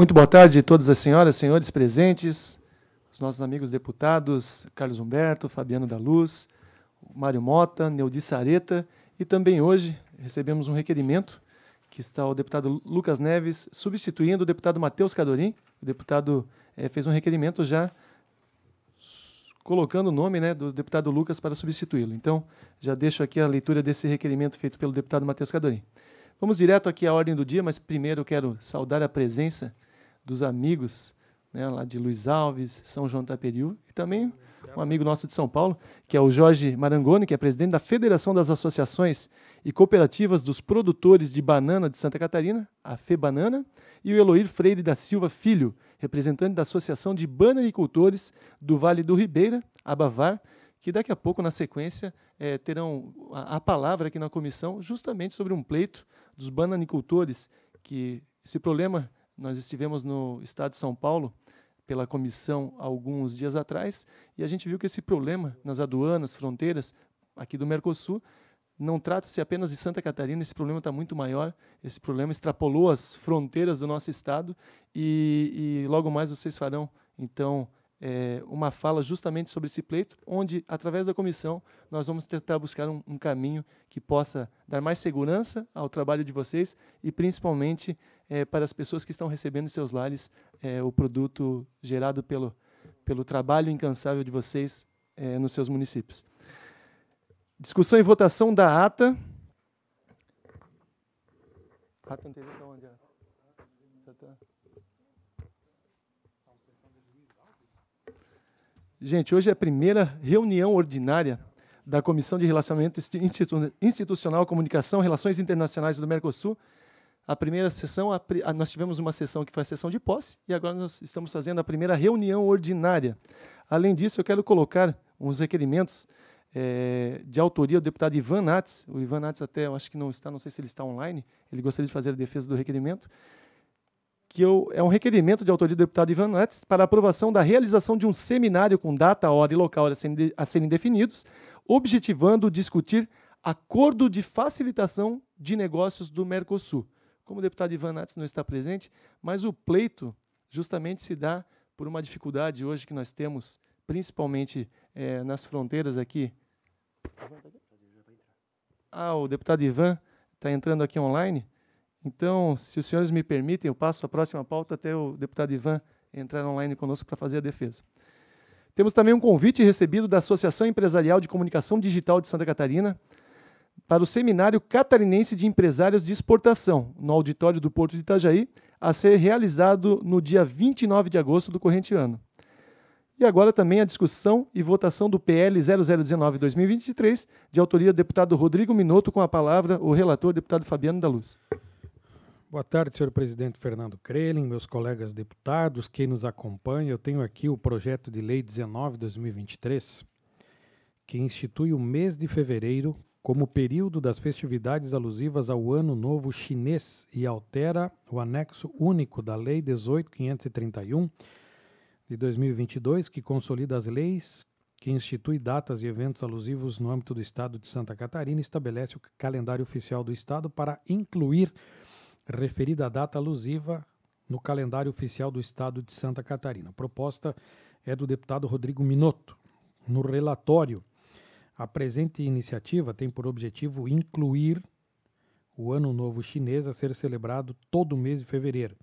Muito boa tarde a todas as senhoras, senhores presentes, os nossos amigos deputados Carlos Humberto, Fabiano da Luz, Mário Mota, Neudi Sareta e também hoje recebemos um requerimento que está o deputado Lucas Neves substituindo o deputado Matheus Cadorim. O deputado é, fez um requerimento já colocando o nome né, do deputado Lucas para substituí-lo. Então, já deixo aqui a leitura desse requerimento feito pelo deputado Matheus Cadorim. Vamos direto aqui à ordem do dia, mas primeiro quero saudar a presença dos amigos, né, lá de Luiz Alves, São João Taperiú, e também um amigo nosso de São Paulo, que é o Jorge Marangoni, que é presidente da Federação das Associações e Cooperativas dos Produtores de Banana de Santa Catarina, a FEBanana, e o Eloir Freire da Silva Filho, representante da Associação de Bananicultores do Vale do Ribeira, a Bavar, que daqui a pouco, na sequência, é, terão a, a palavra aqui na comissão justamente sobre um pleito dos bananicultores, que esse problema nós estivemos no estado de São Paulo pela comissão alguns dias atrás e a gente viu que esse problema nas aduanas, fronteiras aqui do Mercosul, não trata-se apenas de Santa Catarina, esse problema está muito maior, esse problema extrapolou as fronteiras do nosso estado e, e logo mais vocês farão, então, é, uma fala justamente sobre esse pleito, onde, através da comissão, nós vamos tentar buscar um, um caminho que possa dar mais segurança ao trabalho de vocês e, principalmente, é, para as pessoas que estão recebendo em seus lares é, o produto gerado pelo, pelo trabalho incansável de vocês é, nos seus municípios. Discussão e votação da ata. Ata anterior está onde? É Gente, hoje é a primeira reunião ordinária da Comissão de Relacionamento Institucional, Comunicação, Relações Internacionais do Mercosul, a primeira sessão, a, a, nós tivemos uma sessão que foi a sessão de posse e agora nós estamos fazendo a primeira reunião ordinária. Além disso, eu quero colocar uns requerimentos é, de autoria do deputado Ivan Nats. O Ivan Nats até, eu acho que não está, não sei se ele está online, ele gostaria de fazer a defesa do requerimento, que eu, é um requerimento de autoria do deputado Ivan Nats para aprovação da realização de um seminário com data, hora e local a serem, a serem definidos, objetivando discutir acordo de facilitação de negócios do Mercosul como o deputado Ivan Nats não está presente, mas o pleito justamente se dá por uma dificuldade hoje que nós temos, principalmente é, nas fronteiras aqui. Ah, o deputado Ivan está entrando aqui online. Então, se os senhores me permitem, eu passo a próxima pauta até o deputado Ivan entrar online conosco para fazer a defesa. Temos também um convite recebido da Associação Empresarial de Comunicação Digital de Santa Catarina, para o Seminário Catarinense de Empresários de Exportação, no auditório do Porto de Itajaí, a ser realizado no dia 29 de agosto do corrente ano. E agora também a discussão e votação do PL 0019-2023, de autoria do deputado Rodrigo Minotto, com a palavra o relator deputado Fabiano da Luz. Boa tarde, senhor presidente Fernando Krelin, meus colegas deputados, quem nos acompanha. Eu tenho aqui o projeto de lei 19-2023, que institui o mês de fevereiro como período das festividades alusivas ao Ano Novo Chinês e altera o anexo único da Lei 18531 de 2022, que consolida as leis que institui datas e eventos alusivos no âmbito do Estado de Santa Catarina e estabelece o calendário oficial do Estado para incluir referida data alusiva no calendário oficial do Estado de Santa Catarina. A proposta é do deputado Rodrigo Minotto. No relatório a presente iniciativa tem por objetivo incluir o Ano Novo Chinês a ser celebrado todo mês de fevereiro.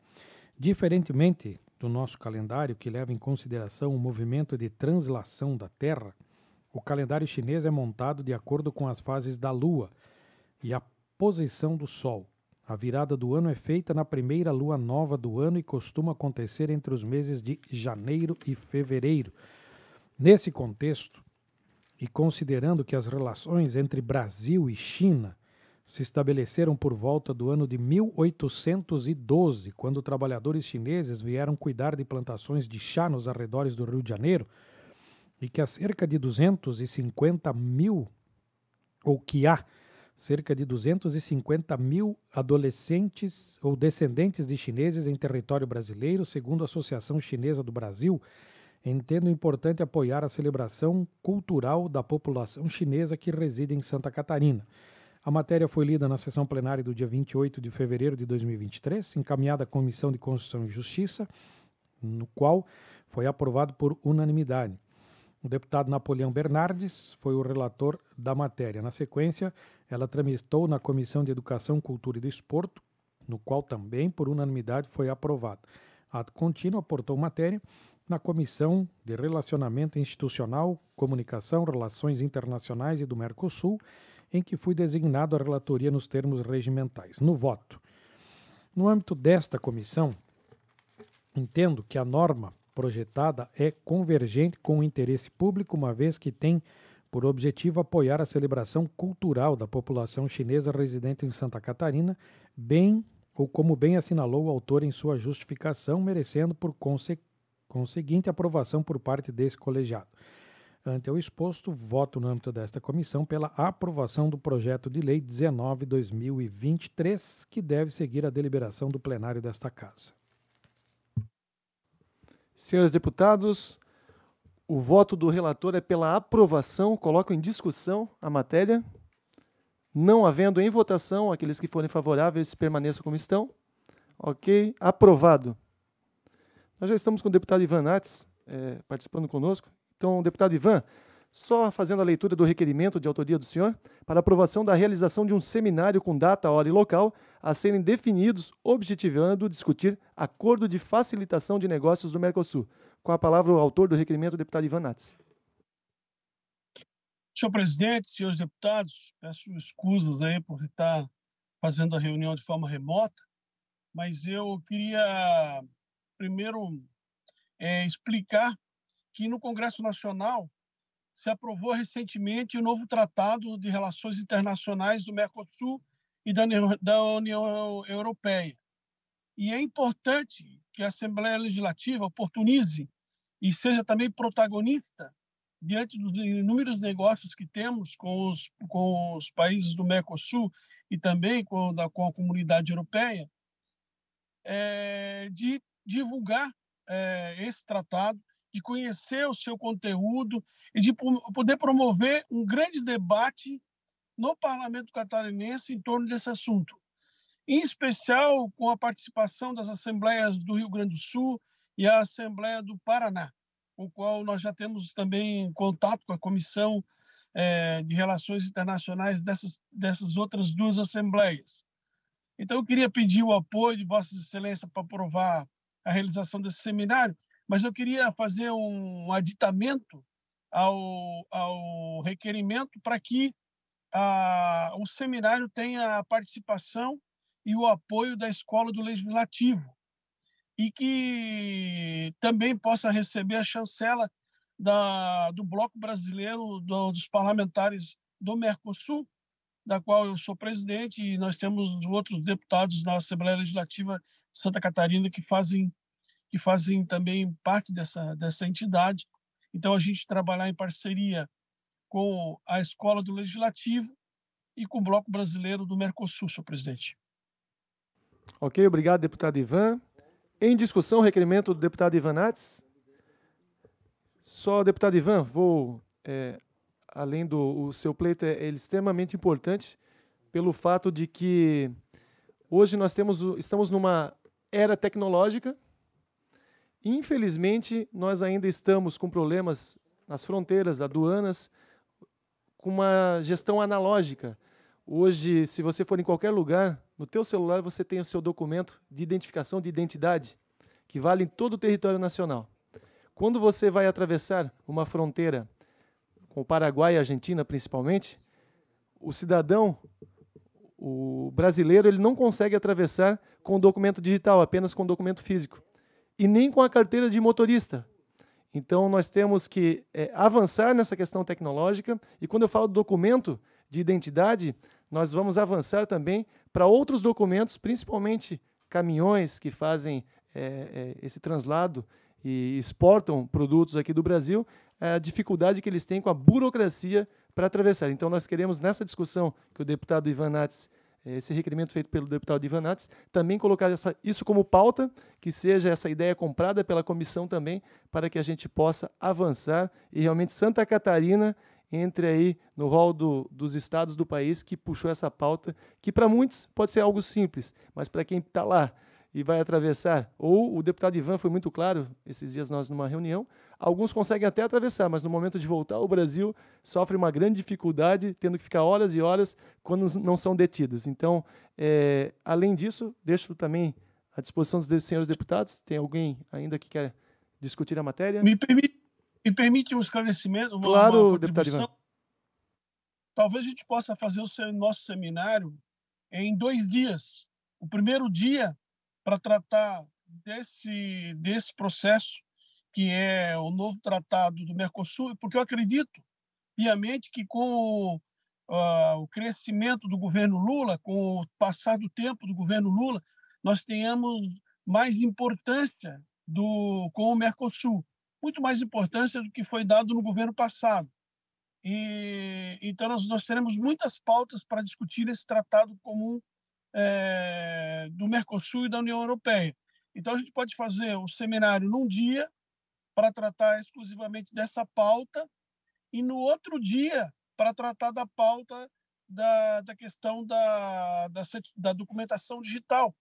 Diferentemente do nosso calendário, que leva em consideração o movimento de translação da Terra, o calendário chinês é montado de acordo com as fases da Lua e a posição do Sol. A virada do ano é feita na primeira lua nova do ano e costuma acontecer entre os meses de janeiro e fevereiro. Nesse contexto, e considerando que as relações entre Brasil e China se estabeleceram por volta do ano de 1812, quando trabalhadores chineses vieram cuidar de plantações de chá nos arredores do Rio de Janeiro, e que há cerca de 250 mil, ou que há cerca de 250 mil adolescentes ou descendentes de chineses em território brasileiro, segundo a Associação Chinesa do Brasil, entendo importante apoiar a celebração cultural da população chinesa que reside em Santa Catarina. A matéria foi lida na sessão plenária do dia 28 de fevereiro de 2023, encaminhada à Comissão de Constituição e Justiça, no qual foi aprovado por unanimidade. O deputado Napoleão Bernardes foi o relator da matéria. Na sequência, ela tramitou na Comissão de Educação, Cultura e Desporto, no qual também, por unanimidade, foi aprovado. Ato contínuo aportou matéria na Comissão de Relacionamento Institucional, Comunicação, Relações Internacionais e do Mercosul, em que fui designado à relatoria nos termos regimentais. No voto. No âmbito desta comissão, entendo que a norma projetada é convergente com o interesse público, uma vez que tem por objetivo apoiar a celebração cultural da população chinesa residente em Santa Catarina, bem ou como bem assinalou o autor em sua justificação, merecendo por, consequência seguinte aprovação por parte desse colegiado. Ante o exposto, voto no âmbito desta comissão pela aprovação do projeto de lei 19/2023, que deve seguir a deliberação do plenário desta casa. Senhores deputados, o voto do relator é pela aprovação. Coloco em discussão a matéria. Não havendo em votação, aqueles que forem favoráveis permaneçam como estão. Ok? Aprovado. Nós já estamos com o deputado Ivan Nates é, participando conosco. Então, deputado Ivan, só fazendo a leitura do requerimento de autoria do senhor, para aprovação da realização de um seminário com data, hora e local a serem definidos, objetivando discutir acordo de facilitação de negócios do Mercosul. Com a palavra o autor do requerimento, deputado Ivan Nates. Senhor presidente, senhores deputados, peço escusas aí por estar fazendo a reunião de forma remota, mas eu queria primeiro é, explicar que no Congresso Nacional se aprovou recentemente o novo Tratado de Relações Internacionais do Mercosul e da, da União Europeia. E é importante que a Assembleia Legislativa oportunize e seja também protagonista diante dos inúmeros negócios que temos com os, com os países do Mercosul e também com, da, com a comunidade europeia, é, de divulgar é, esse tratado, de conhecer o seu conteúdo e de poder promover um grande debate no parlamento catarinense em torno desse assunto. Em especial com a participação das assembleias do Rio Grande do Sul e a Assembleia do Paraná, com o qual nós já temos também contato com a Comissão é, de Relações Internacionais dessas, dessas outras duas assembleias. Então, eu queria pedir o apoio de Vossa Excelência para aprovar a realização desse seminário, mas eu queria fazer um aditamento ao, ao requerimento para que a, o seminário tenha a participação e o apoio da Escola do Legislativo e que também possa receber a chancela da, do Bloco Brasileiro do, dos Parlamentares do Mercosul, da qual eu sou presidente, e nós temos outros deputados na Assembleia Legislativa de Santa Catarina que fazem que fazem também parte dessa, dessa entidade. Então, a gente trabalhar em parceria com a Escola do Legislativo e com o Bloco Brasileiro do Mercosul, senhor presidente. Ok, obrigado, deputado Ivan. Em discussão, requerimento do deputado Ivan Nates. Só, deputado Ivan, vou, é, além do seu pleito, é, é extremamente importante pelo fato de que hoje nós temos, estamos numa era tecnológica Infelizmente, nós ainda estamos com problemas nas fronteiras, aduanas, com uma gestão analógica. Hoje, se você for em qualquer lugar, no teu celular você tem o seu documento de identificação de identidade, que vale em todo o território nacional. Quando você vai atravessar uma fronteira com o Paraguai e a Argentina, principalmente, o cidadão, o brasileiro, ele não consegue atravessar com o documento digital, apenas com o documento físico e nem com a carteira de motorista. Então, nós temos que é, avançar nessa questão tecnológica. E quando eu falo documento de identidade, nós vamos avançar também para outros documentos, principalmente caminhões que fazem é, é, esse translado e exportam produtos aqui do Brasil, é a dificuldade que eles têm com a burocracia para atravessar. Então, nós queremos, nessa discussão que o deputado Ivan Nates é, esse requerimento feito pelo deputado Ivan Nates, também colocar essa, isso como pauta, que seja essa ideia comprada pela comissão também, para que a gente possa avançar e realmente Santa Catarina entre aí no rol do, dos estados do país que puxou essa pauta, que para muitos pode ser algo simples, mas para quem está lá e vai atravessar, ou o deputado Ivan foi muito claro, esses dias nós numa reunião, Alguns conseguem até atravessar, mas no momento de voltar o Brasil, sofre uma grande dificuldade, tendo que ficar horas e horas quando não são detidas. Então, é, além disso, deixo também à disposição dos senhores deputados. Tem alguém ainda que quer discutir a matéria? Me permite, me permite um esclarecimento? Uma, claro, uma deputado Ivan. Talvez a gente possa fazer o seu, nosso seminário em dois dias. O primeiro dia, para tratar desse, desse processo que é o novo tratado do Mercosul, porque eu acredito piamente que com o, uh, o crescimento do governo Lula, com o passar do tempo do governo Lula, nós tenhamos mais importância do, com o Mercosul, muito mais importância do que foi dado no governo passado. E, então, nós, nós teremos muitas pautas para discutir esse tratado comum é, do Mercosul e da União Europeia. Então, a gente pode fazer o seminário num dia, para tratar exclusivamente dessa pauta, e no outro dia para tratar da pauta da, da questão da, da, da documentação digital.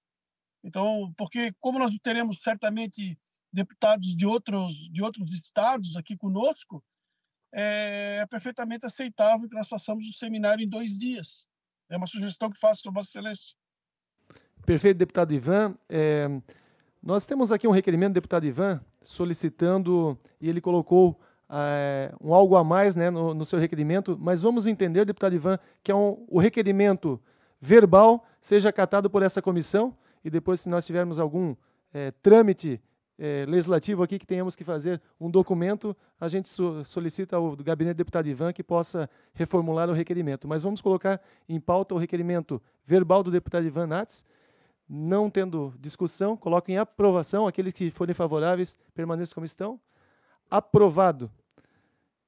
Então, porque como nós teremos certamente deputados de outros, de outros estados aqui conosco, é, é perfeitamente aceitável que nós façamos um seminário em dois dias. É uma sugestão que faço, Vossa Excelência. Perfeito, deputado Ivan. É, nós temos aqui um requerimento, deputado Ivan, solicitando, e ele colocou é, um algo a mais né, no, no, seu requerimento, mas vamos entender, deputado Ivan, que é um, o requerimento verbal seja acatado por essa comissão e depois, se nós tivermos algum é, trâmite é, legislativo aqui que tenhamos que fazer um documento, a gente so, solicita ao gabinete do deputado Ivan que possa reformular o requerimento. Mas vamos colocar em pauta o requerimento verbal do deputado Ivan Nats, não tendo discussão, coloco em aprovação. Aqueles que forem favoráveis, permaneçam como estão. Aprovado.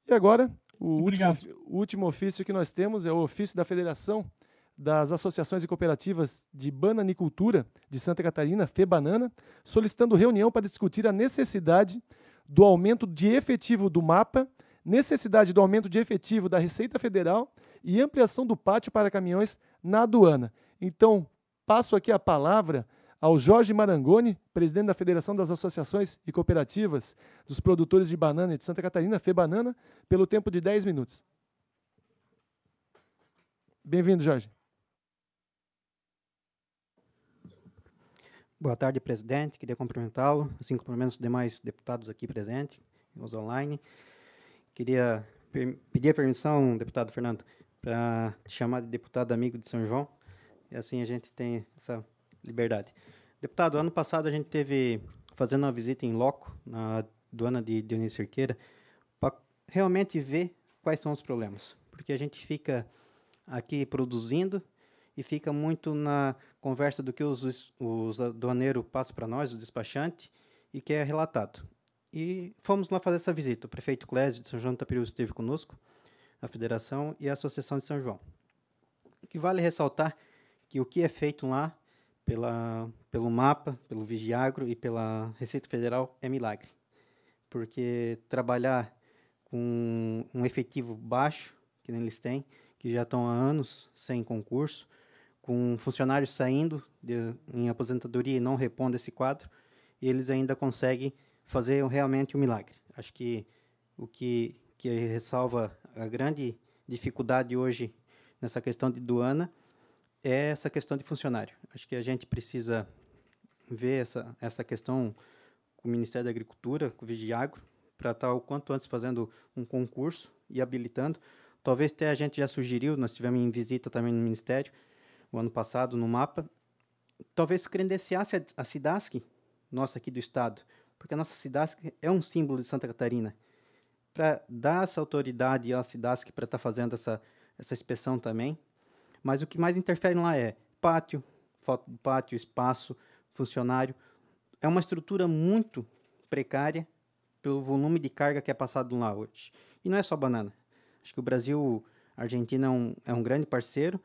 E agora, o último, o último ofício que nós temos é o ofício da Federação das Associações e Cooperativas de Bananicultura de Santa Catarina, FEBanana, solicitando reunião para discutir a necessidade do aumento de efetivo do mapa, necessidade do aumento de efetivo da Receita Federal e ampliação do pátio para caminhões na aduana. Então, passo aqui a palavra ao Jorge Marangoni, presidente da Federação das Associações e Cooperativas dos Produtores de Banana de Santa Catarina, FEBanana, pelo tempo de 10 minutos. Bem-vindo, Jorge. Boa tarde, presidente. Queria cumprimentá-lo, assim cumprimento os demais deputados aqui presentes, os online. Queria pedir a permissão, deputado Fernando, para chamar de deputado amigo de São João e assim a gente tem essa liberdade. Deputado, ano passado a gente teve fazendo uma visita em loco na doana de Dionísio Cerqueira para realmente ver quais são os problemas, porque a gente fica aqui produzindo e fica muito na conversa do que os, os aduaneiros passam para nós, os despachantes, e que é relatado. E fomos lá fazer essa visita. O prefeito Clésio de São João do Tapiru esteve conosco, a Federação e a Associação de São João. O que vale ressaltar que o que é feito lá pela, pelo mapa, pelo Vigiagro e pela Receita Federal é milagre. Porque trabalhar com um efetivo baixo, que nem eles têm, que já estão há anos sem concurso, com funcionários saindo de, em aposentadoria e não repondo esse quadro, eles ainda conseguem fazer realmente um milagre. Acho que o que, que ressalva a grande dificuldade hoje nessa questão de doana é essa questão de funcionário. Acho que a gente precisa ver essa, essa questão com o Ministério da Agricultura, com o Vigiagro, para estar tá o quanto antes fazendo um concurso e habilitando. Talvez até a gente já sugeriu, nós tivemos em visita também no Ministério, o ano passado, no mapa, talvez credenciasse a, Cidasc, SIDASC, nossa aqui do Estado, porque a nossa SIDASC é um símbolo de Santa Catarina, para dar essa autoridade à SIDASC para estar tá fazendo essa, essa inspeção também, mas o que mais interfere lá é pátio, foto do pátio, espaço, funcionário. É uma estrutura muito precária pelo volume de carga que é passado lá hoje. E não é só banana. Acho que o Brasil, a Argentina é um, é um grande parceiro.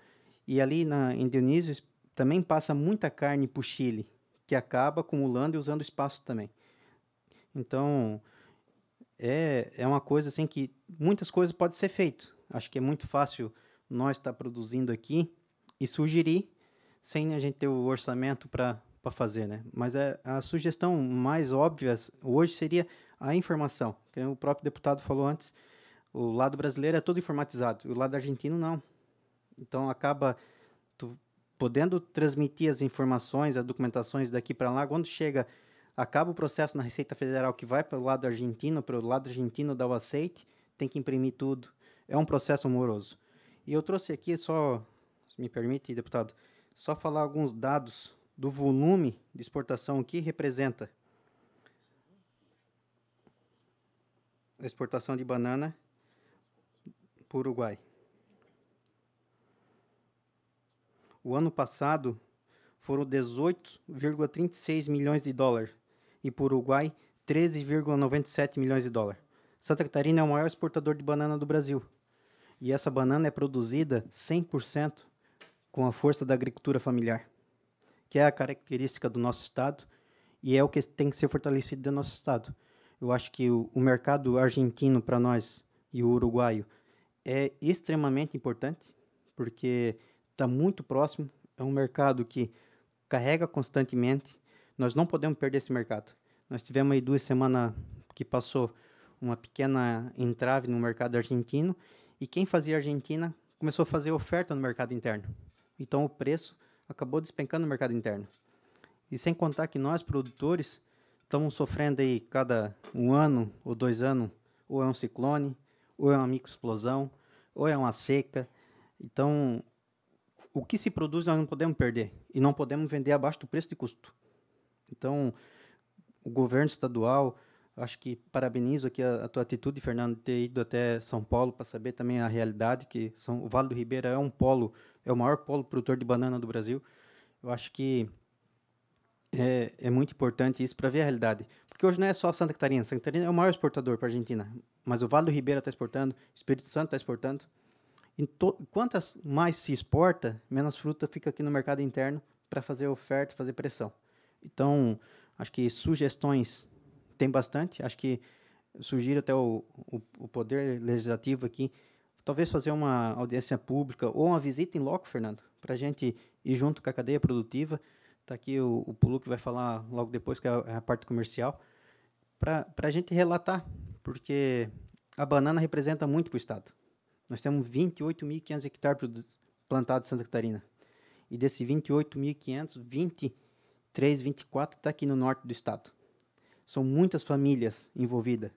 E ali na Indonésia também passa muita carne para o Chile, que acaba acumulando e usando espaço também. Então, é, é uma coisa assim que muitas coisas podem ser feitas. Acho que é muito fácil nós está produzindo aqui e sugerir sem a gente ter o orçamento para fazer, né? Mas a, é, a sugestão mais óbvia hoje seria a informação. o próprio deputado falou antes, o lado brasileiro é todo informatizado, o lado argentino não. Então acaba tu, podendo transmitir as informações, as documentações daqui para lá, quando chega acaba o processo na Receita Federal que vai para o lado argentino, para o lado argentino dá o aceite, tem que imprimir tudo. É um processo moroso. E eu trouxe aqui só, se me permite, deputado, só falar alguns dados do volume de exportação que representa a exportação de banana para o Uruguai. O ano passado foram 18,36 milhões de dólares e para o Uruguai 13,97 milhões de dólares. Santa Catarina é o maior exportador de banana do Brasil, e essa banana é produzida 100% com a força da agricultura familiar, que é a característica do nosso estado e é o que tem que ser fortalecido do nosso estado. Eu acho que o, o mercado argentino para nós e o uruguaio é extremamente importante, porque está muito próximo, é um mercado que carrega constantemente. Nós não podemos perder esse mercado. Nós tivemos aí duas semanas que passou uma pequena entrave no mercado argentino e quem fazia Argentina começou a fazer oferta no mercado interno. Então o preço acabou despencando no mercado interno. E sem contar que nós, produtores, estamos sofrendo aí cada um ano ou dois anos, ou é um ciclone, ou é uma microexplosão, ou é uma seca. Então, o que se produz nós não podemos perder e não podemos vender abaixo do preço de custo. Então, o governo estadual, acho que parabenizo aqui a, a tua atitude, Fernando, de ter ido até São Paulo para saber também a realidade que São, o Vale do Ribeira é um polo, é o maior polo produtor de banana do Brasil. Eu acho que é, é muito importante isso para ver a realidade. Porque hoje não é só Santa Catarina. Santa Catarina é o maior exportador para a Argentina. Mas o Vale do Ribeira está exportando, o Espírito Santo está exportando. quantas mais se exporta, menos fruta fica aqui no mercado interno para fazer oferta, fazer pressão. Então, acho que sugestões tem bastante. Acho que sugiro até o, o, o, Poder Legislativo aqui, talvez fazer uma audiência pública ou uma visita em loco, Fernando, para a gente ir junto com a cadeia produtiva. Está aqui o, o Pulu que vai falar logo depois, que é a, é a parte comercial, para a gente relatar, porque a banana representa muito para o Estado. Nós temos 28.500 hectares plantados em Santa Catarina. E desses 28.500, 23, 24 está aqui no norte do Estado são muitas famílias envolvidas.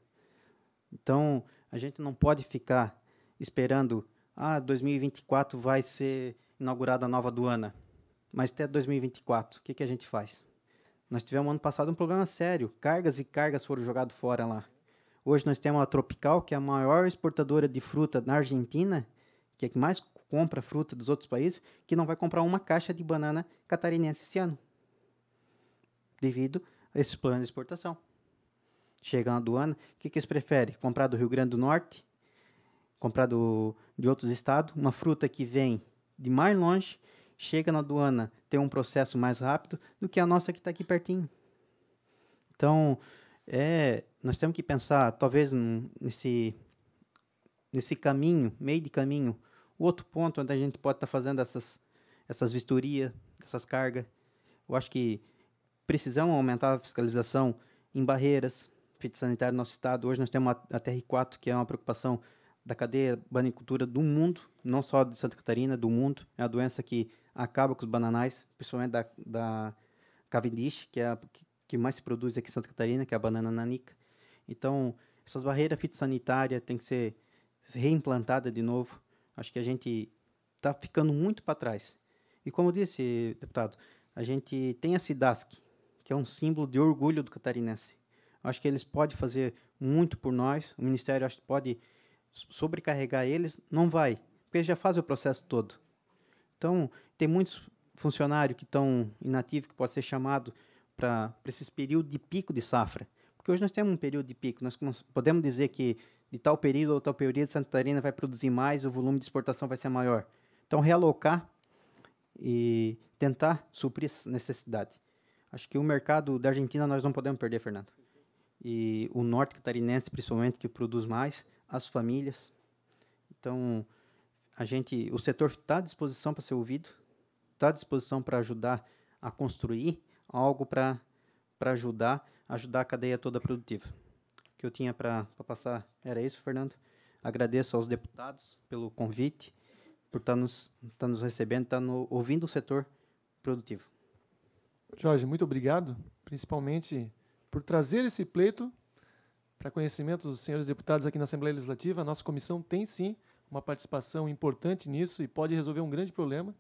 Então, a gente não pode ficar esperando, ah, 2024 vai ser inaugurada a nova aduana. Mas até 2024, o que, que a gente faz? Nós tivemos ano passado um problema sério. Cargas e cargas foram jogadas fora lá. Hoje nós temos a Tropical, que é a maior exportadora de fruta na Argentina, que é que mais compra fruta dos outros países, que não vai comprar uma caixa de banana catarinense esse ano. Devido esses planos de exportação. Chega na aduana, o que, que eles preferem? Comprar do Rio Grande do Norte, comprar do, de outros estados, uma fruta que vem de mais longe, chega na aduana, tem um processo mais rápido do que a nossa que está aqui pertinho. Então, é, nós temos que pensar, talvez, nesse, nesse caminho, meio de caminho, o outro ponto onde a gente pode estar tá fazendo essas, essas vistorias, essas cargas. Eu acho que precisamos aumentar a fiscalização em barreiras, fitossanitárias no nosso estado. Hoje nós temos a, TR4, que é uma preocupação da cadeia banicultura do mundo, não só de Santa Catarina, do mundo. É a doença que acaba com os bananais, principalmente da, da Cavendish, que é a que, mais se produz aqui em Santa Catarina, que é a banana nanica. Então, essas barreiras fitossanitárias têm que ser reimplantadas de novo. Acho que a gente está ficando muito para trás. E como disse, deputado, a gente tem a CIDASC, que é um símbolo de orgulho do catarinense. Acho que eles podem fazer muito por nós, o Ministério acho que pode sobrecarregar eles, não vai, porque eles já fazem o processo todo. Então, tem muitos funcionários que estão inativos, que podem ser chamados para esses períodos de pico de safra. Porque hoje nós temos um período de pico, nós podemos dizer que de tal período ou tal período Santa Catarina vai produzir mais, o volume de exportação vai ser maior. Então, realocar e tentar suprir essa necessidade. Acho que o mercado da Argentina nós não podemos perder, Fernando. E o norte catarinense, principalmente, que produz mais, as famílias. Então, a gente, o setor está à disposição para ser ouvido, está à disposição para ajudar a construir algo para ajudar, ajudar a cadeia toda produtiva. O que eu tinha para passar era isso, Fernando. Agradeço aos deputados pelo convite, por estar nos, estar nos recebendo, estar no, ouvindo o setor produtivo. Jorge, muito obrigado, principalmente por trazer esse pleito para conhecimento dos senhores deputados aqui na Assembleia Legislativa. A nossa comissão tem sim uma participação importante nisso e pode resolver um grande problema.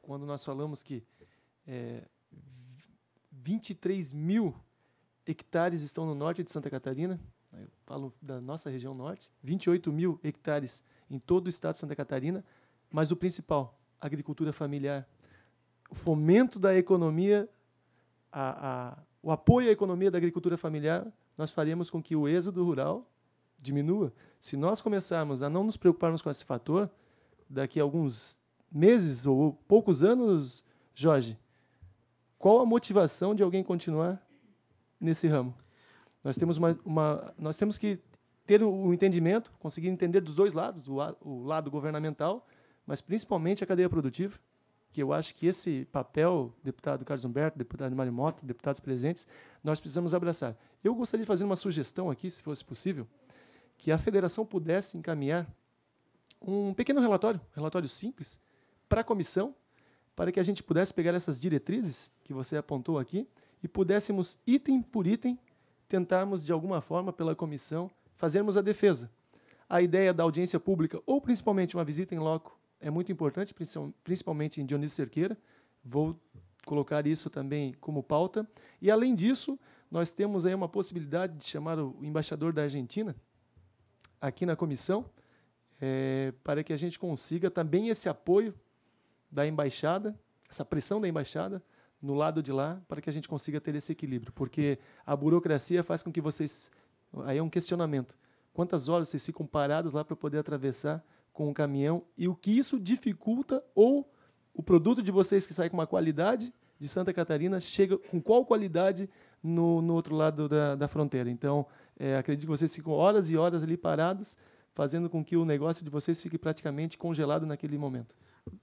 Quando nós falamos que é, 23 mil hectares estão no norte de Santa Catarina, eu falo da nossa região norte, 28 mil hectares em todo o estado de Santa Catarina, mas o principal, agricultura familiar, o fomento da economia, a, a, o apoio à economia da agricultura familiar, nós faríamos com que o êxodo rural diminua. Se nós começarmos a não nos preocuparmos com esse fator, daqui a alguns meses ou poucos anos, Jorge, qual a motivação de alguém continuar nesse ramo? Nós temos, uma, uma nós temos que ter o, entendimento, conseguir entender dos dois lados, do, o lado governamental, mas principalmente a cadeia produtiva, que eu acho que esse papel, deputado Carlos Humberto, deputado Mário Mota, deputados presentes, nós precisamos abraçar. Eu gostaria de fazer uma sugestão aqui, se fosse possível, que a federação pudesse encaminhar um pequeno relatório, um relatório simples, para a comissão, para que a gente pudesse pegar essas diretrizes que você apontou aqui e pudéssemos, item por item, tentarmos, de alguma forma, pela comissão, fazermos a defesa. A ideia da audiência pública, ou principalmente uma visita em loco é muito importante, principalmente em Dionísio Cerqueira. Vou colocar isso também como pauta. E, além disso, nós temos aí uma possibilidade de chamar o embaixador da Argentina aqui na comissão, é, para que a gente consiga também esse apoio da embaixada, essa pressão da embaixada no lado de lá, para que a gente consiga ter esse equilíbrio, porque a burocracia faz com que vocês aí é um questionamento. Quantas horas vocês ficam parados lá para poder atravessar com o caminhão e o que isso dificulta ou o produto de vocês que sai com uma qualidade de Santa Catarina chega com qual qualidade no, no outro lado da, da fronteira. Então, é, acredito que vocês ficam horas e horas ali parados, fazendo com que o negócio de vocês fique praticamente congelado naquele momento.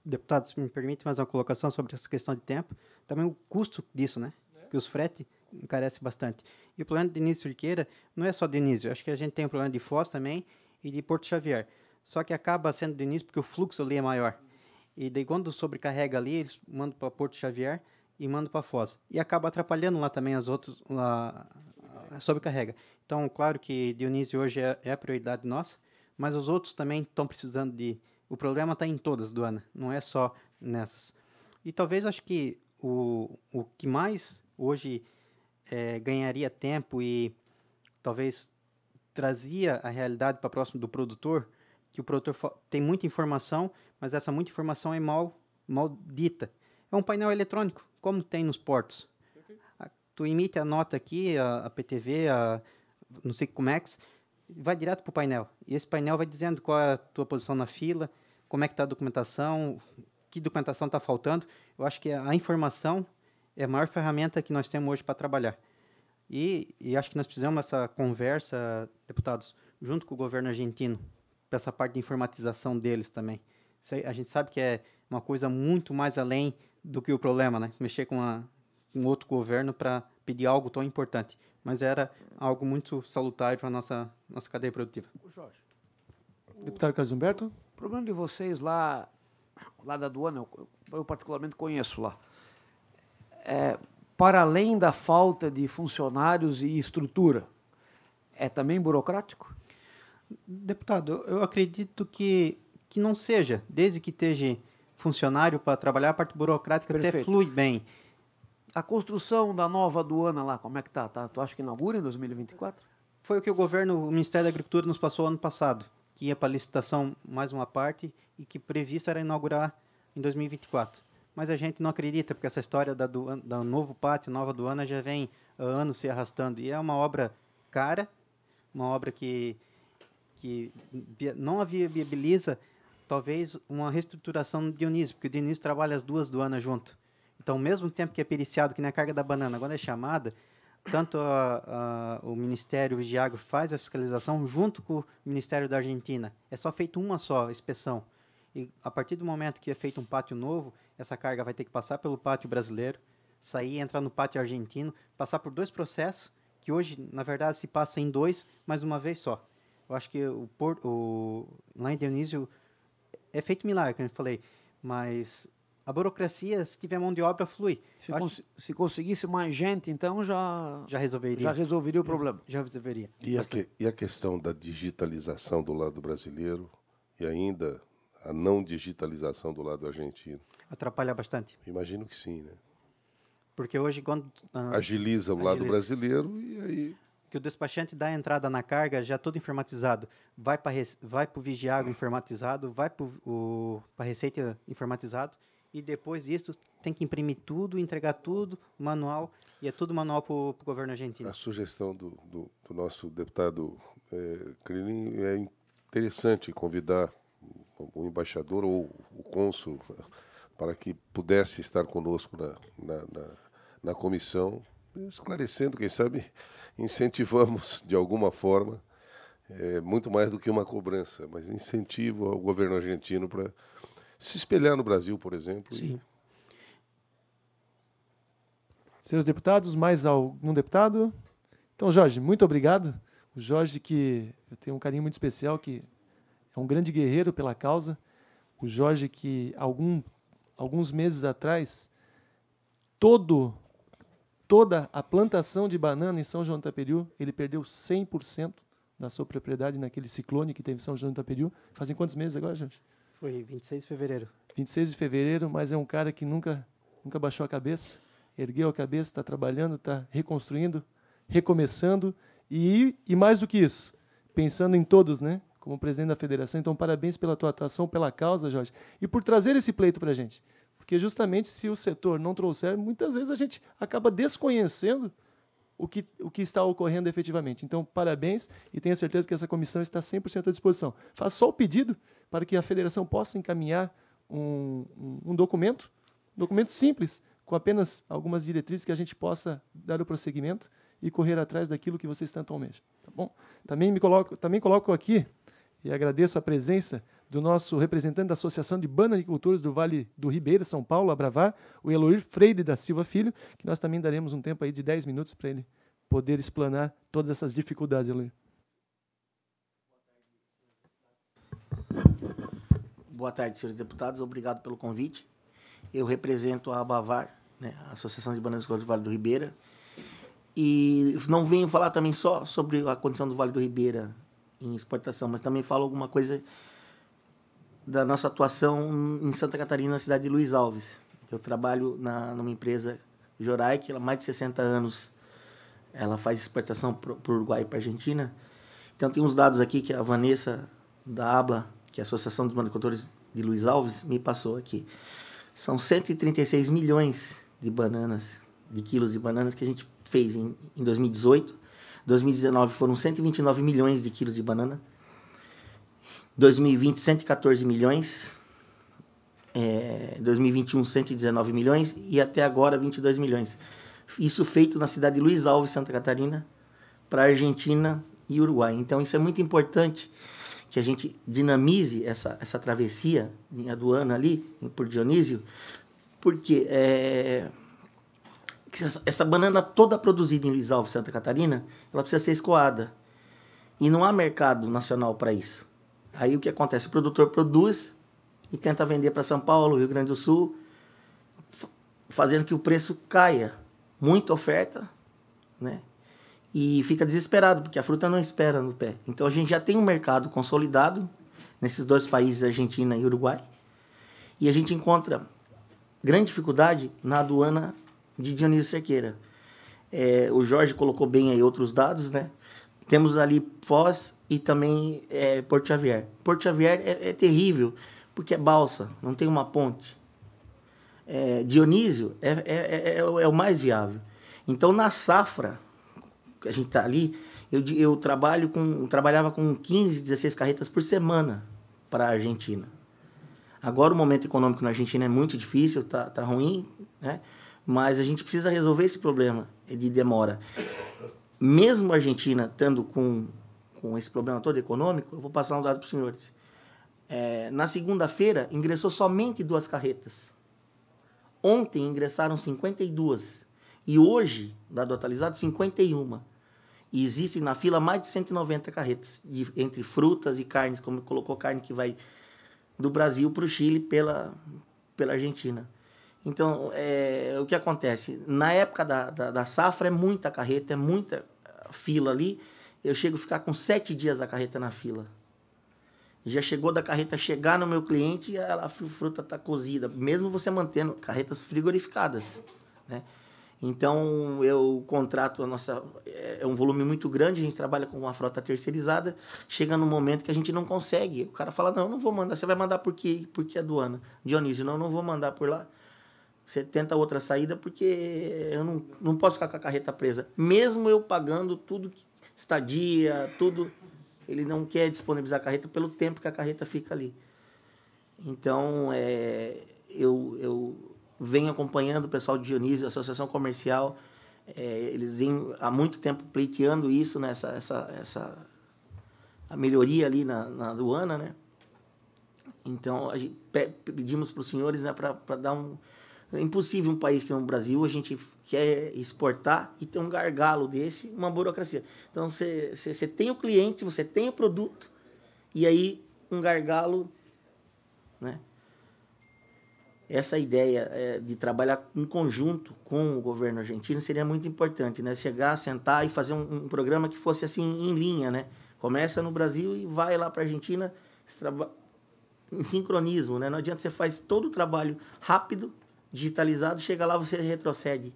Deputado, se me permite mais uma colocação sobre essa questão de tempo, também o custo disso, né? É. Que os frete encarece bastante. E o problema de Denise Cerqueira não é só Denise, eu acho que a gente tem o um problema de Foz também e de Porto Xavier só que acaba sendo de início porque o fluxo ali é maior. E daí quando sobrecarrega ali, eles mandam para Porto Xavier e mandam para Foz. E acaba atrapalhando lá também as outras, lá, a sobrecarrega. Então, claro que Dionísio hoje é, é a prioridade nossa, mas os outros também estão precisando de... O problema está em todas, Duana, não é só nessas. E talvez acho que o, o que mais hoje é, ganharia tempo e talvez trazia a realidade para próximo do produtor que o produtor tem muita informação, mas essa muita informação é mal, mal dita. É um painel eletrônico, como tem nos portos. A, tu emite a nota aqui, a, a PTV, a, não sei como é que, vai direto para o painel. E esse painel vai dizendo qual é a tua posição na fila, como é que está a documentação, que documentação está faltando. Eu acho que a informação é a maior ferramenta que nós temos hoje para trabalhar. E, e acho que nós precisamos essa conversa, deputados, junto com o governo argentino, para essa parte de informatização deles também. a gente sabe que é uma coisa muito mais além do que o problema, né? Mexer com a, um outro governo para pedir algo tão importante. Mas era algo muito salutar para a nossa, nossa cadeia produtiva. Jorge. Deputado Carlos Humberto? O problema de vocês lá, lá da aduana, eu, eu particularmente conheço lá. É, para além da falta de funcionários e estrutura, é também burocrático? Deputado, eu acredito que, que não seja, desde que esteja funcionário para trabalhar, a parte burocrática Perfeito. até flui bem. A construção da nova aduana lá, como é que tá? tá? Tu acha que inaugura em 2024? Foi o que o governo, o Ministério da Agricultura nos passou ano passado, que ia para licitação mais uma parte e que prevista era inaugurar em 2024. Mas a gente não acredita, porque essa história da, do da novo pátio, nova aduana, já vem anos se arrastando. E é uma obra cara, uma obra que que não havia viabiliza talvez uma reestruturação do Dionísio, porque o Dionísio trabalha as duas doanas junto. Então, ao mesmo tempo que é periciado, que na carga da banana agora é chamada, tanto a, a, o Ministério o Vigiagro faz a fiscalização junto com o Ministério da Argentina. É só feito uma só inspeção. E a partir do momento que é feito um pátio novo, essa carga vai ter que passar pelo pátio brasileiro, sair, entrar no pátio argentino, passar por dois processos, que hoje, na verdade, se passa em dois, mas uma vez só. Eu acho que o, Porto, o lá em Dionísio é feito milagre, como eu falei, mas a burocracia, se tiver mão de obra, flui. Se, cons se conseguisse mais gente, então já já resolveria. Já resolveria o problema. Já, já resolveria. E a, que, e a questão da digitalização do lado brasileiro e ainda a não digitalização do lado argentino? Atrapalha bastante. Imagino que sim, né? Porque hoje quando uh, agiliza o agiliza. lado brasileiro e aí que o despachante dá a entrada na carga já todo informatizado. Vai para vai o vigiago hum. informatizado, vai para a receita informatizado e depois isso tem que imprimir tudo, entregar tudo, manual, e é tudo manual para o governo argentino. A sugestão do, do, do nosso deputado é, é interessante convidar o embaixador ou o cônsul para que pudesse estar conosco na, na, na, na comissão esclarecendo, quem sabe incentivamos de alguma forma, é, muito mais do que uma cobrança, mas incentivo ao governo argentino para se espelhar no Brasil, por exemplo. Sim. Senhores deputados, mais algum deputado? Então, Jorge, muito obrigado. O Jorge, que eu tenho um carinho muito especial, que é um grande guerreiro pela causa. O Jorge, que algum, alguns meses atrás, todo toda a plantação de banana em São João do Itaperiú, ele perdeu 100% da sua propriedade naquele ciclone que teve em São João do Itaperiú. Fazem quantos meses agora, Jorge? Foi 26 de fevereiro. 26 de fevereiro, mas é um cara que nunca, nunca baixou a cabeça, ergueu a cabeça, está trabalhando, está reconstruindo, recomeçando e, e mais do que isso, pensando em todos, né? Como presidente da federação. Então, parabéns pela tua atuação, pela causa, Jorge, e por trazer esse pleito para a gente. Porque justamente se o setor não trouxer, muitas vezes a gente acaba desconhecendo o que, o que está ocorrendo efetivamente. Então, parabéns e tenha certeza que essa comissão está 100% à disposição. Faço só o pedido para que a federação possa encaminhar um, um, um documento, um documento simples, com apenas algumas diretrizes que a gente possa dar o prosseguimento e correr atrás daquilo que vocês tanto almejam. Tá bom? Também me coloco, também coloco aqui e agradeço a presença do nosso representante da Associação de Bananicultores do Vale do Ribeira, São Paulo, Abravar, o Eloir Freire da Silva Filho, que nós também daremos um tempo aí de 10 minutos para ele poder explanar todas essas dificuldades, Eloir. Boa tarde, senhores deputados. Obrigado pelo convite. Eu represento a Abavar, né, a Associação de Bananicultores do Vale do Ribeira, e não venho falar também só sobre a condição do Vale do Ribeira em exportação, mas também falo alguma coisa da nossa atuação em Santa Catarina, na cidade de Luiz Alves. Eu trabalho na, numa empresa Jorai, que há mais de 60 anos ela faz exportação para o Uruguai e para a Argentina. Então, tem uns dados aqui que a Vanessa da ABLA, que é a Associação dos Manicultores de Luiz Alves, me passou aqui. São 136 milhões de bananas, de quilos de bananas que a gente fez em, em 2018. 2019 foram 129 milhões de quilos de banana. 2020, 114 milhões. É, 2021, 119 milhões. E até agora, 22 milhões. Isso feito na cidade de Luiz Alves, Santa Catarina, para Argentina e Uruguai. Então, isso é muito importante que a gente dinamize essa, essa travessia em Aduana ali, por Dionísio, porque é, essa, essa banana toda produzida em Luiz Alves, Santa Catarina, ela precisa ser escoada. E não há mercado nacional para isso. Aí o que acontece? O produtor produz e tenta vender para São Paulo, Rio Grande do Sul, fazendo que o preço caia. Muita oferta, né? E fica desesperado, porque a fruta não espera no pé. Então a gente já tem um mercado consolidado nesses dois países, Argentina e Uruguai. E a gente encontra grande dificuldade na aduana de Dionísio Cerqueira. É, o Jorge colocou bem aí outros dados, né? Temos ali Foz e também é, Porto Xavier. Porto Xavier é, é, terrível, porque é balsa, não tem uma ponte. É, Dionísio é, é, é, é o mais viável. Então, na safra, que a gente está ali, eu, eu trabalho com, trabalhava com 15, 16 carretas por semana para a Argentina. Agora o momento econômico na Argentina é muito difícil, tá, tá ruim, né? Mas a gente precisa resolver esse problema de demora mesmo a Argentina estando com, com esse problema todo econômico, eu vou passar um dado para os senhores. É, na segunda-feira, ingressou somente duas carretas. Ontem ingressaram 52. E hoje, dado atualizado, 51. E existem na fila mais de 190 carretas, de, entre frutas e carnes, como colocou carne que vai do Brasil para o Chile pela, pela Argentina. Então, é, o que acontece? Na época da, da, da, safra é muita carreta, é muita eh, fila ali. Eu chego a ficar com sete dias a carreta na fila. Já chegou da carreta chegar no meu cliente, e a fruta está cozida, mesmo você mantendo carretas frigorificadas. Né? Então, eu contrato a nossa. É, é um volume muito grande, a gente trabalha com uma frota terceirizada. Chega num momento que a gente não consegue. O cara fala: Não, não vou mandar. Você vai mandar por quê? Porque é aduana. Dionísio, não, não vou mandar por lá você tenta outra saída porque eu não, não posso ficar com a carreta presa. Mesmo eu pagando tudo que estadia, tudo, ele não quer disponibilizar a carreta pelo tempo que a carreta fica ali. Então, é, eu, eu venho acompanhando o pessoal de Dionísio, a Associação Comercial, é, eles vêm há muito tempo pleiteando isso, nessa né, essa, essa, a melhoria ali na, na aduana, né? Então, a gente, pedimos para os senhores né, para dar um é impossível um país que é o Brasil, a gente quer exportar e ter um gargalo desse, uma burocracia. Então você, você, você tem o cliente, você tem o produto, e aí um gargalo, né? Essa ideia é, de trabalhar em conjunto com o governo argentino seria muito importante, né? Chegar, sentar e fazer um, um programa que fosse assim em linha, né? Começa no Brasil e vai lá para a Argentina, em sincronismo, né? Não adianta você faz todo o trabalho rápido digitalizado, chega lá, você retrocede.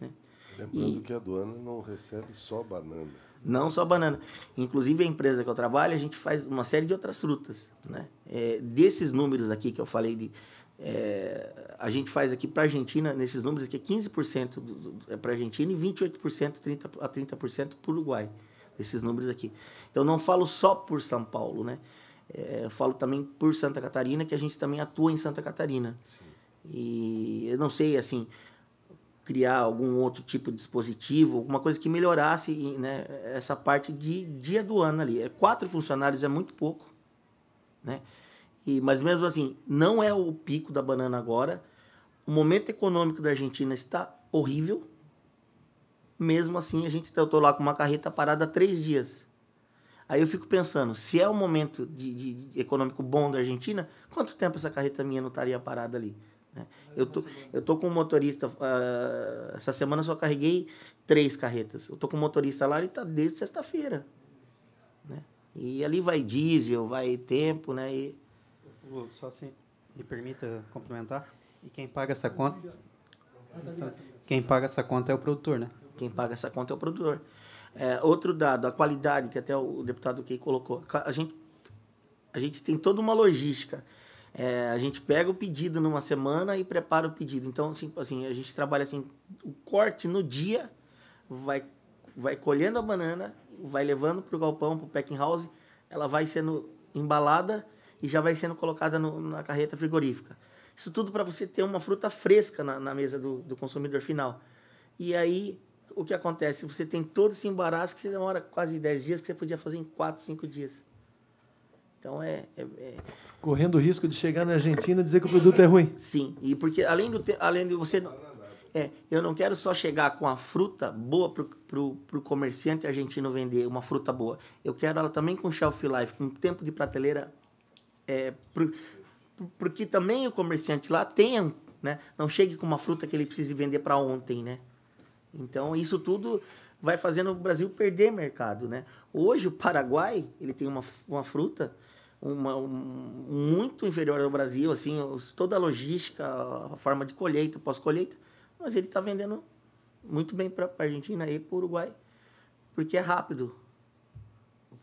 Né? Lembrando e, que a aduana não recebe só banana. Não só banana. Inclusive, a empresa que eu trabalho, a gente faz uma série de outras frutas. Né? É, desses números aqui que eu falei, de, é, a gente faz aqui para a Argentina, nesses números aqui, 15% é para é a Argentina e 28% a 30% para o Uruguai. Esses números aqui. Então, não falo só por São Paulo, né? É, eu falo também por Santa Catarina, que a gente também atua em Santa Catarina. Sim. E eu não sei, assim, criar algum outro tipo de dispositivo, alguma coisa que melhorasse né, essa parte de dia do ano ali. É, quatro funcionários é muito pouco, né? E, mas mesmo assim, não é o pico da banana agora. O momento econômico da Argentina está horrível. Mesmo assim, a gente eu estou lá com uma carreta parada há três dias. Aí eu fico pensando, se é o momento de, de, de econômico bom da Argentina, quanto tempo essa carreta minha não estaria parada ali? Né? Eu, tô, eu tô com um motorista, uh, essa semana eu só carreguei três carretas. Eu tô com um motorista lá, ele tá desde sexta-feira. Né? E ali vai diesel, vai tempo, né? E... Lu, só assim, me permita complementar? E quem paga essa conta? Então, quem paga essa conta é o produtor, né? Quem paga essa conta é o produtor. É, outro dado, a qualidade, que até o deputado que colocou. A gente, a gente tem toda uma logística. É, a gente pega o pedido numa semana e prepara o pedido. Então, assim, assim, a gente trabalha assim, o corte no dia, vai, vai colhendo a banana, vai levando para o galpão, para o packing house, ela vai sendo embalada e já vai sendo colocada no, na carreta frigorífica. Isso tudo para você ter uma fruta fresca na, na mesa do, do consumidor final. E aí, o que acontece? Você tem todo esse embaraço que você demora quase 10 dias, que você podia fazer em 4, 5 dias. Então é, é, é... correndo o risco de chegar na Argentina e dizer que o produto é ruim. Sim, e porque além do te... além de você é, eu não quero só chegar com a fruta boa para o comerciante argentino vender uma fruta boa. Eu quero ela também com shelf life, com tempo de prateleira, é, porque também o comerciante lá tenha, né? Não chegue com uma fruta que ele precise vender para ontem, né? Então isso tudo vai fazendo o Brasil perder mercado, né? Hoje o Paraguai ele tem uma, uma fruta uma, um, muito inferior ao Brasil, assim, os, toda a logística, a forma de colheita, pós-colheita, mas ele está vendendo muito bem para a Argentina e para o Uruguai, porque é rápido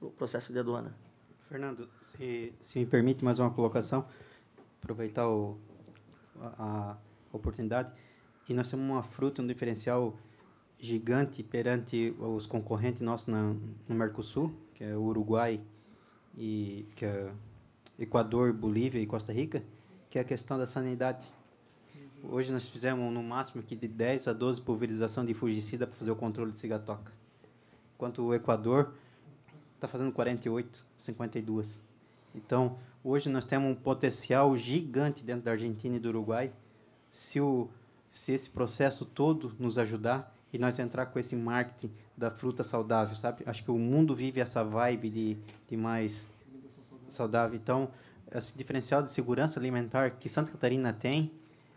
o processo de aduana. Fernando, se, se me permite mais uma colocação, aproveitar o, a, a oportunidade, e nós temos uma fruta, um diferencial gigante perante os concorrentes nossos na, no Mercosul, que é o Uruguai e que é Equador, Bolívia e Costa Rica, que é a questão da sanidade. Hoje nós fizemos no máximo aqui de 10 a 12 pulverização de fungicida para fazer o controle de cigatoca. Enquanto o Equador está fazendo 48, 52. Então, hoje nós temos um potencial gigante dentro da Argentina e do Uruguai. Se, o, se esse processo todo nos ajudar, e nós entrar com esse marketing da fruta saudável, sabe? Acho que o mundo vive essa vibe de, de mais saudável. saudável. Então, esse diferencial de segurança alimentar que Santa Catarina tem,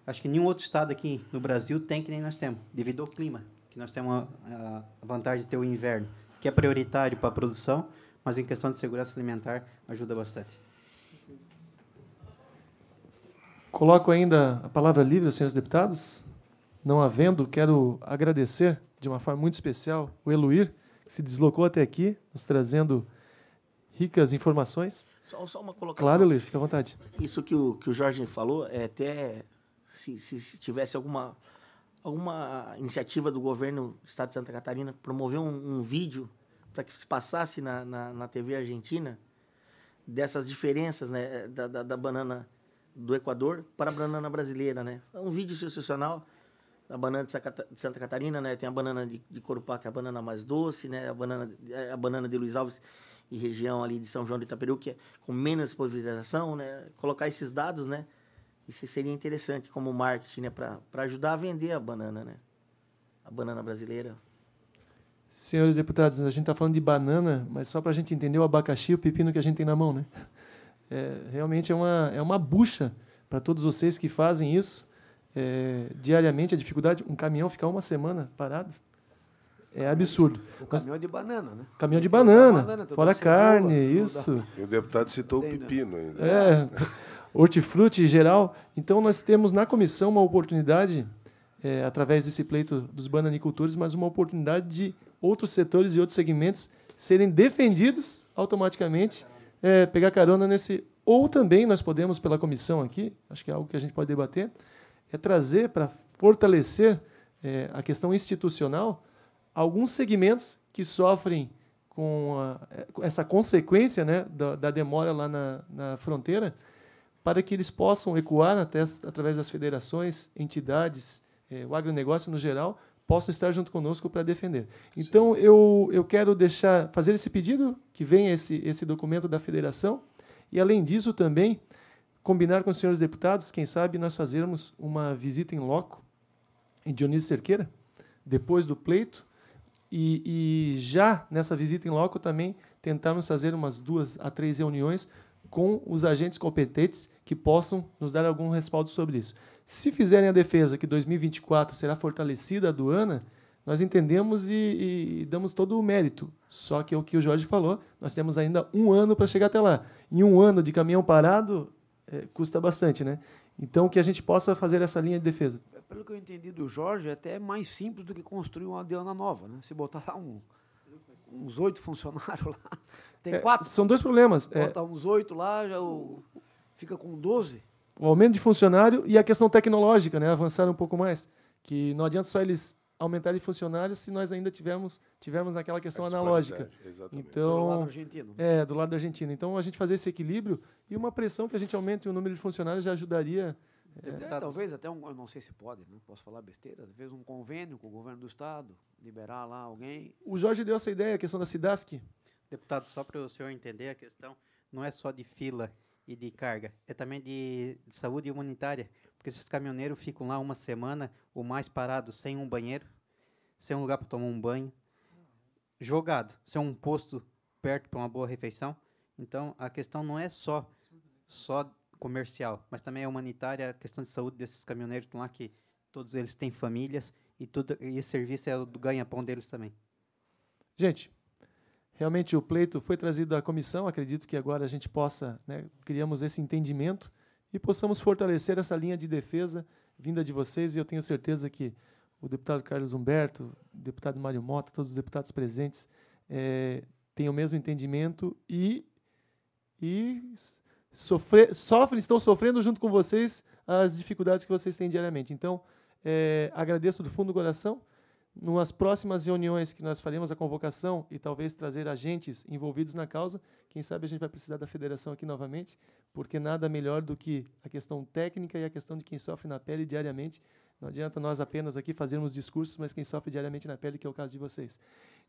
acho que nenhum outro estado aqui no Brasil tem que nem nós temos, devido ao clima, que nós temos a, a vantagem de ter o inverno, que é prioritário para a produção, mas em questão de segurança alimentar ajuda bastante. Coloco ainda a palavra livre aos senhores deputados não havendo, quero agradecer de uma forma muito especial o Eluir, que se deslocou até aqui, nos trazendo ricas informações. Só, só uma colocação. Claro, Eluir, fica à vontade. Isso que o, que o Jorge falou, é até se, se, se tivesse alguma, alguma iniciativa do governo do Estado de Santa Catarina promover um, um vídeo para que se passasse na, na, na, TV argentina dessas diferenças né, da, da, da banana do Equador para a banana brasileira. Né? É um vídeo sensacional a banana de, Santa Catarina, né? Tem a banana de, de Corupá, que é a banana mais doce, né? A banana, é, a banana de Luiz Alves e região ali de São João do Itaperu, que é com menos pulverização, né? Colocar esses dados, né? Isso seria interessante como marketing, né? Para ajudar a vender a banana, né? A banana brasileira. Senhores deputados, a gente está falando de banana, mas só para a gente entender o abacaxi e o pepino que a gente tem na mão, né? É, realmente é uma, é uma bucha para todos vocês que fazem isso é, diariamente a dificuldade, um caminhão ficar uma semana parado é absurdo. O caminhão é de banana, né? Caminhão de banana, banana fora carne, boa, isso. E o deputado citou Entendo. o né? pepino ainda. É, hortifruti em geral. Então, nós temos na comissão uma oportunidade, é, através desse pleito dos bananicultores, mas uma oportunidade de outros setores e outros segmentos serem defendidos automaticamente, é, pegar carona nesse. Ou também nós podemos, pela comissão aqui, acho que é algo que a gente pode debater, é trazer para fortalecer é, a questão institucional alguns segmentos que sofrem com a, essa consequência né, da, da, demora lá na, na, fronteira, para que eles possam ecoar até, através das federações, entidades, é, o agronegócio no geral, possam estar junto conosco para defender. Então, eu, eu quero deixar fazer esse pedido, que venha esse, esse documento da federação, e, além disso, também combinar com os senhores deputados, quem sabe nós fazermos uma visita em loco em Dionísio Cerqueira, depois do pleito, e, e já nessa visita em loco também tentarmos fazer umas duas a três reuniões com os agentes competentes que possam nos dar algum respaldo sobre isso. Se fizerem a defesa que 2024 será fortalecida a aduana, nós entendemos e, e, damos todo o mérito. Só que é o que o Jorge falou, nós temos ainda um ano para chegar até lá. Em um ano de caminhão parado, é, custa bastante, né? Então, que a gente possa fazer essa linha de defesa. É, pelo que eu entendi do Jorge, é até é mais simples do que construir uma aldeana nova, né? Se botar lá um, uns oito funcionários lá, tem é, quatro. são dois problemas. Botar uns oito lá, já o, fica com doze. O aumento de funcionário e a questão tecnológica, né? Avançar um pouco mais. Que não adianta só eles aumentar de funcionários se nós ainda tivermos tivermos aquela questão analógica. Exatamente. Então, do lado argentino. É, do lado argentino. Então a gente fazer esse equilíbrio e uma pressão que a gente aumente o número de funcionários já ajudaria. É, é talvez até um, eu não sei se pode, não posso falar besteira, talvez um convênio com o governo do estado, liberar lá alguém. O Jorge deu essa ideia, a questão da SIDASC. Deputado, só para o senhor entender a questão, não é só de fila e de carga, é também de, de saúde humanitária. Porque esses caminhoneiros ficam lá uma semana ou mais parados sem um banheiro, sem um lugar para tomar um banho, jogado, sem um posto perto para uma boa refeição. Então, a questão não é só só comercial, mas também é humanitária, a questão de saúde desses caminhoneiros que estão lá que todos eles têm famílias e tudo e esse serviço é do ganha-pão deles também. Gente, realmente o pleito foi trazido à comissão, acredito que agora a gente possa, né, criamos esse entendimento e possamos fortalecer essa linha de defesa vinda de vocês. E eu tenho certeza que o deputado Carlos Humberto, o deputado Mário Mota, todos os deputados presentes é, têm o mesmo entendimento e, e sofre, sofrem, estão sofrendo junto com vocês as dificuldades que vocês têm diariamente. Então, é, agradeço do fundo do coração nas próximas reuniões que nós faremos a convocação e talvez trazer agentes envolvidos na causa, quem sabe a gente vai precisar da federação aqui novamente, porque nada melhor do que a questão técnica e a questão de quem sofre na pele diariamente. Não adianta nós apenas aqui fazermos discursos, mas quem sofre diariamente na pele, que é o caso de vocês.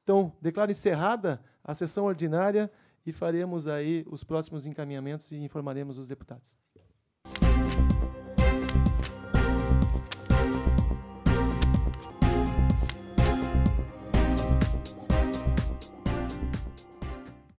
Então, declaro encerrada a sessão ordinária e faremos aí os próximos encaminhamentos e informaremos os deputados.